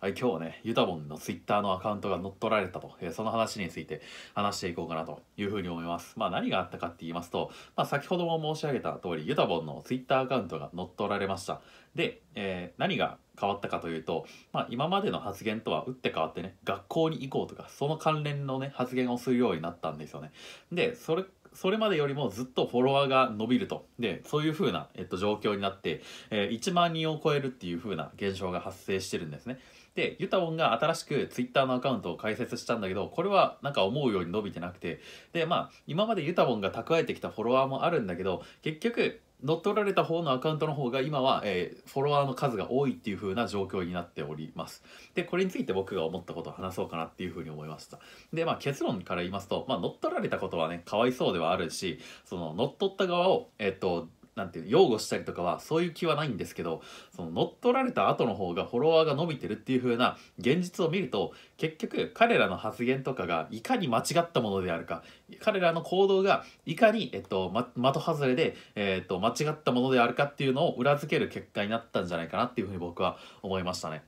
今日はね、ユタボンのツイッターのアカウントが乗っ取られたと、えー、その話について話していこうかなというふうに思います。まあ何があったかって言いますと、まあ先ほども申し上げた通り、ユタボンのツイッターアカウントが乗っ取られました。で、えー、何が変わったかというと、まあ今までの発言とは打って変わってね、学校に行こうとか、その関連のね、発言をするようになったんですよね。で、それそれまでよりもずっとフォロワーが伸びると。で、そういう風な、えっと、状況になって、えー、1万人を超えるっていう風な現象が発生してるんですね。で、ユタボンが新しく Twitter のアカウントを開設したんだけど、これはなんか思うように伸びてなくて、で、まあ、今までユタボンが蓄えてきたフォロワーもあるんだけど、結局、乗っ取られた方のアカウントの方が今は、えー、フォロワーの数が多いっていう風な状況になっております。で、これについて僕が思ったことを話そうかなっていう風に思いました。で、まあ結論から言いますと、まあ乗っ取られたことはね、かわいそうではあるし、その乗っ取った側を、えっと、なんていう擁護したりとかはそういう気はないんですけどその乗っ取られた後の方がフォロワーが伸びてるっていう風な現実を見ると結局彼らの発言とかがいかに間違ったものであるか彼らの行動がいかに、えっと、的外れで、えっと間違ったものであるかっていうのを裏付ける結果になったんじゃないかなっていう風に僕は思いましたね。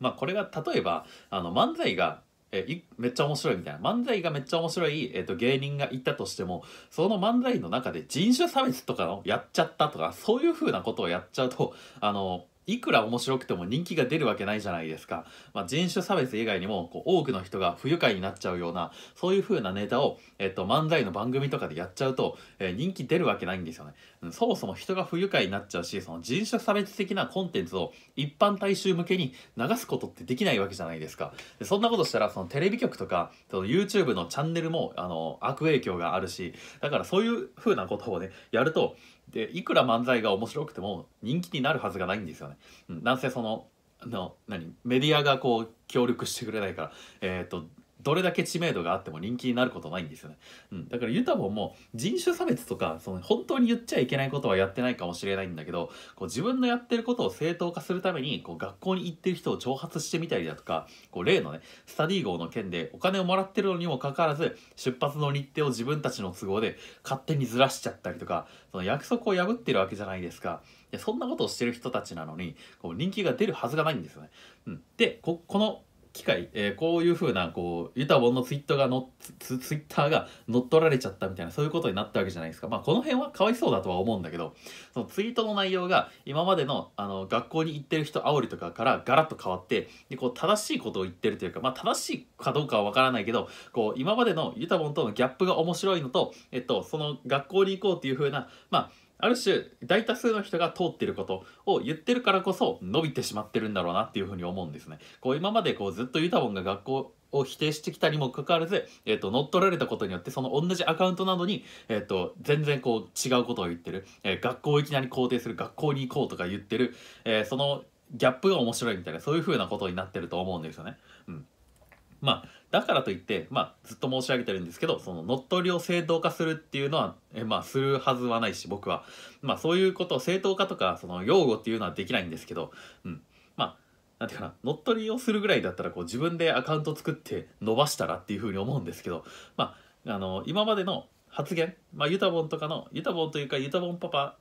まあ、これが例えばあの漫才がえめっちゃ面白いみたいな漫才がめっちゃ面白い、えーと、と芸人がいたとしてもその漫才の中で人種差別とかのやっちゃったとかそういう風なことをやっちゃうとあのいくら面白くても人気が出るわけないじゃないですか。まあ、人種差別以外にもこう多くの人が不愉快になっちゃうようなそういう風なネタを、えっと、漫才の番組とかでやっちゃうと、えー、人気出るわけないんですよね、うん。そもそも人が不愉快になっちゃうしその人種差別的なコンテンツを一般大衆向けに流すことってできないわけじゃないですか。でそんなことしたらそのテレビ局とかその YouTube のチャンネルもあの悪影響があるしだからそういう風なことをねやるとでいくら漫才が面白くても人気になるはずがないんですよね。なんせそのの何メディアがこう協力してくれないから、えーとどれだけ知名度があっても人気になることないんですよね。うん。だからユタボも人種差別とか、その本当に言っちゃいけないことはやってないかもしれないんだけど、こう自分のやってることを正当化するために、こう学校に行ってる人を挑発してみたりだとか、こう例のね、スタディ号の件でお金をもらってるのにもかかわらず、出発の日程を自分たちの都合で勝手にずらしちゃったりとか、その約束を破ってるわけじゃないですか。いやそんなことをしてる人たちなのに、こう人気が出るはずがないんですよね。うん。で、この機械、えー、こういうふうなこうユタボンのツイッターがのツツイッターが乗っ取られちゃったみたいなそういうことになったわけじゃないですか、まあ、この辺はかわいそうだとは思うんだけどそのツイートの内容が今までのあの学校に行ってる人煽りとかからガラッと変わってでこう正しいことを言ってるというか、まあ、正しいかどうかは分からないけどこう今までのユタボンとのギャップが面白いのと、えっと、その学校に行こうっていうふうなまあある種大多数の人が通ってることを言ってるからこそ伸びてしまってるんだろうなっていうふうに思うんですね。こう今までこうずっとユタボンが学校を否定してきたにもかかわらず、えっ、ー、と、乗っ取られたことによって、その同じアカウントなのに、えっ、ー、と、全然こう違うことを言ってる、えー、学校をいきなり肯定する、学校に行こうとか言ってる、えそのギャップが面白いみたいな、そういうふうなことになってると思うんですよね。うん。まあ、だからといって、まあ、ずっと申し上げてるんですけど、その乗っ取りを正当化するっていうのは、えまあ、するはずはないし、僕は。まあ、そういうことを正当化とか、その擁護っていうのはできないんですけど、うん。まあ、なんていうかな、乗っ取りをするぐらいだったら、こう、自分でアカウント作って伸ばしたらっていうふうに思うんですけど、まあ、あの、今までの発言、まあ、ユタボンとかの、ユタボンというか、ユタボンパパ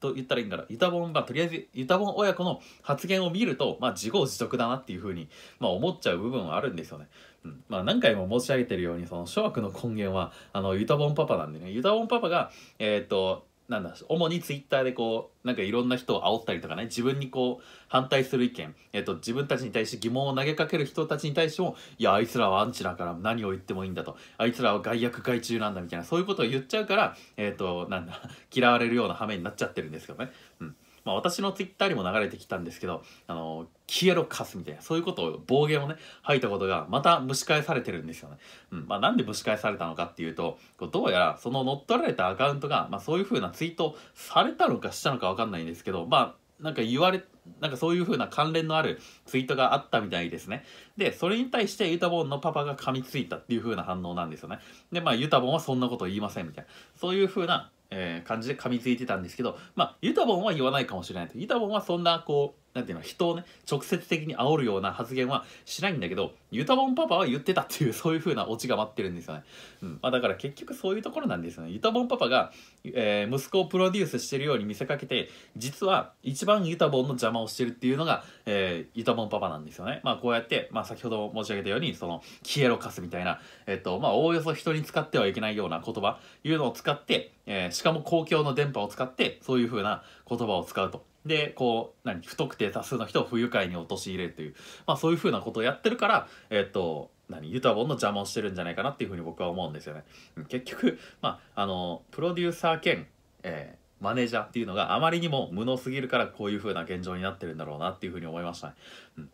と言ったらいいんだろう、ユタボンがとりあえずユタボン親子の発言を見ると、まあ自業自得だなっていうふうに、まあ、思っちゃう部分はあるんですよね。うん、まあ何回も申し上げてるように、その諸悪の根源は、あの、ユタボンパパなんでね、ユタボンパパが、えー、っと、なんだ主にツイッターでこうなんかいろんな人を煽ったりとかね自分にこう反対する意見、えっと、自分たちに対して疑問を投げかける人たちに対してもいやあいつらはアンチだから何を言ってもいいんだとあいつらは害悪害虫なんだみたいなそういうことを言っちゃうから、えっと、なんだ嫌われるような羽目になっちゃってるんですけどね。うんまあ、私のツイッターにも流れてきたんですけど、あの、消えろカスみたいな、そういうことを、暴言をね、吐いたことが、また蒸し返されてるんですよね。うん。まあ、なんで蒸し返されたのかっていうと、どうやら、その乗っ取られたアカウントが、まあ、そういう風なツイートされたのかしたのかわかんないんですけど、まあ、なんか言われなんかそういう風な関連のあるツイートがあったみたいですね。で、それに対してユタボンのパパが噛みついたっていう風な反応なんですよね。で、まあユタボンはそんなこと言いませんみたいな。そういう風な、えー、感じで噛みついてたんですけど、まあユタボンは言わないかもしれないと。ユタボンはそんなこう、なんていうの、人をね、直接的に煽るような発言はしないんだけど、ユタボンパパは言ってたっていう、そういう風なオチが待ってるんですよね。うん。まあだから結局そういうところなんですよね。ユタボンパパが、えー、息子をプロデュースしてるように見せかけて、実は一番ユタボンの邪魔をしてるっていうのが、えー、ユタボンパパなんですよね。まあこうやって、まあ先ほど申し上げたように、その、消えろかすみたいな、えっ、と、まあおおよそ人に使ってはいけないような言葉、いうのを使って、えー、しかも公共の電波を使ってそういう風な言葉を使うと。で、こう、何、不特定多数の人を不愉快に陥れるという、まあそういう風なことをやってるから、えー、っと、何ユタボンの邪魔をしてるんじゃないかなっていうふうに僕は思うんですよね。結局、まあ、あの、プロデューサー兼、えーマネージャーっていうのがあまりにも無能すぎるからこういう風な現状になってるんだろうなっていう風に思いましたね。うん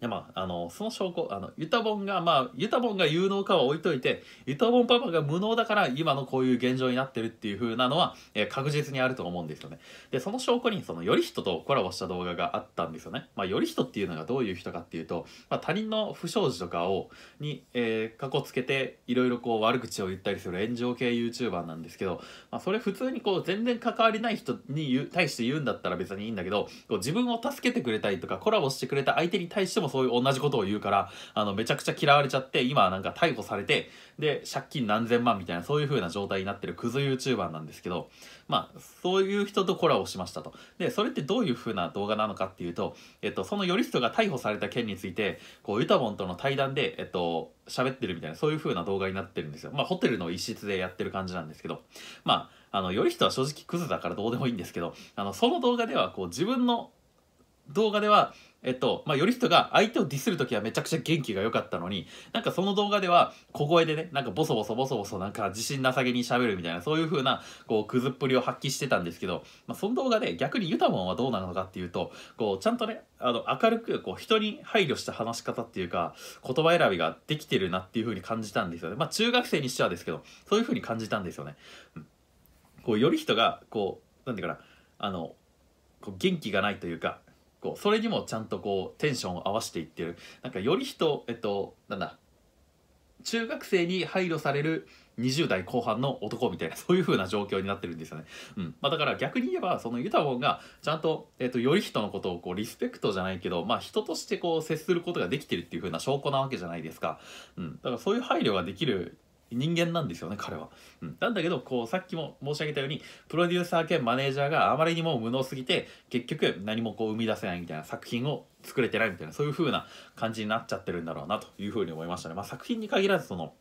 やまあ、あのその証拠あのユタボンがまあユタボンが有能かは置いといてユタボンパパが無能だから今のこういう現状になってるっていう風なのは、えー、確実にあると思うんですよねでその証拠にそのより人とコラボした動画があったんですよね、まあ、よ頼人っていうのがどういう人かっていうと、まあ、他人の不祥事とかをに、えー、過去つけていろいろこう悪口を言ったりする炎上系 YouTuber なんですけど、まあ、それ普通にこう全然関わりない人に対して言うんだったら別にいいんだけどこう自分を助けてくれたりとかコラボしてくれた相手に対してももそういう同じことを言うから、あの、めちゃくちゃ嫌われちゃって、今なんか逮捕されて、で、借金何千万みたいな、そういう風な状態になってるクズ YouTuber なんですけど、まあ、そういう人とコラボしましたと。で、それってどういう風な動画なのかっていうと、えっと、そのより人が逮捕された件について、こう、ユタボンとの対談で、えっと、喋ってるみたいな、そういう風な動画になってるんですよ。まあ、ホテルの一室でやってる感じなんですけど、まあ、あの、より人は正直クズだからどうでもいいんですけど、あの、その動画では、こう、自分の動画では、えっと、まあ、頼人が相手をディスる時はめちゃくちゃ元気が良かったのに、なんかその動画では小声でね、なんかボソボソボソボソなんか自信なさげに喋るみたいな、そういう風な、こう、くずっぷりを発揮してたんですけど、まあ、その動画で逆にユタモンはどうなのかっていうと、こう、ちゃんとね、あの、明るく、こう、人に配慮した話し方っていうか、言葉選びができてるなっていう風に感じたんですよね。まあ、中学生にしてはですけど、そういう風に感じたんですよね。うん、こう、頼人が、こう、なんていうかな、あの、こう元気がないというか、こうそれにもちゃんとこうテンションを合わせていってるなんかより人えっとなんだ中学生に配慮される20代後半の男みたいなそういう風な状況になってるんですよね。うんまあ、だから逆に言えばそのユタボンがちゃんと,、えっと頼人のことをこうリスペクトじゃないけど、まあ、人としてこう接することができてるっていう風な証拠なわけじゃないですか。うん、だからそういう配慮ができる人間なんですよね彼は、うん、なんだけどこうさっきも申し上げたようにプロデューサー兼マネージャーがあまりにも無能すぎて結局何もこう生み出せないみたいな作品を作れてないみたいなそういう風な感じになっちゃってるんだろうなという風に思いましたね、まあ、作品に限らずその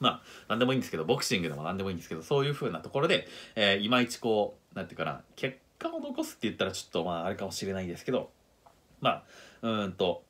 まあ何でもいいんですけどボクシングでも何でもいいんですけどそういう風なところで、えー、いまいちこう何て言うかな結果を残すって言ったらちょっとまああれかもしれないですけどまあうんと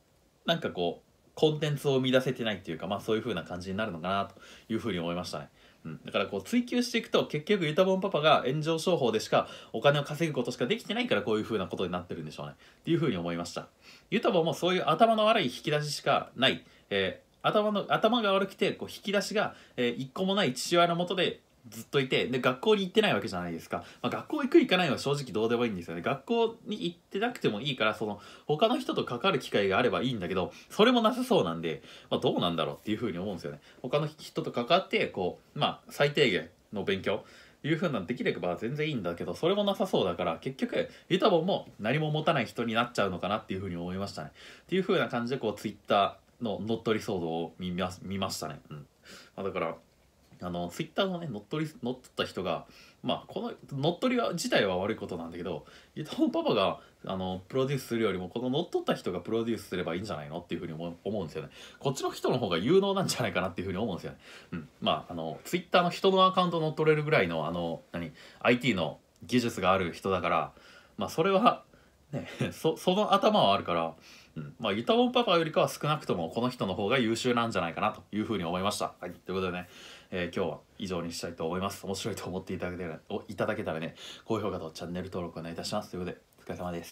なんかこうコンテンツを生み出せてないっていうか、まあそういう風な感じになるのかなという風に思いましたね。うん、だからこう追求していくと結局ユタボンパパが炎上商法でしかお金を稼ぐことしかできてないからこういうふうなことになってるんでしょうねっていうふうに思いましたユタボンもそういう頭の悪い引き出ししかない、えー、頭の頭が悪くてこう引き出しが、えー、一個もない父親のもとでずっといてで学校に行ってないわけじゃないですか、まあ、学校行く行かないは正直どうでもいいんですよね学校に行ってなくてもいいからその他の人と関わる機会があればいいんだけどそれもなさそうなんで、まあ、どうなんだろうっていうふうに思うんですよね他の人と関わってこうまあ最低限の勉強いうふうなできれば全然いいんだけどそれもなさそうだから結局ユタボンも何も持たない人になっちゃうのかなっていうふうに思いましたねっていう風な感じでこうツイッターの乗っ取り騒動を見ましたね、うんまあ、だからあのツイッターのね乗っ取り乗っ取った人がまあこの乗っ取りは自体は悪いことなんだけど伊藤パパがあのプロデュースするよりもこの乗っ取った人がプロデュースすればいいんじゃないのっていうふうに思うんですよねこっちの人の方が有能なんじゃないかなっていうふうに思うんですよねうんまああのツイッターの人のアカウント乗っ取れるぐらいのあの何 IT の技術がある人だからまあそれはね そその頭はあるからうん、まあ、イタボンパパよりかは少なくともこの人の方が優秀なんじゃないかなというふうに思いました。はい、ということでね、えー、今日は以上にしたいと思います。面白いと思っていただけたら、いただけたらね、高評価とチャンネル登録お願いいたします。ということで、お疲れ様です。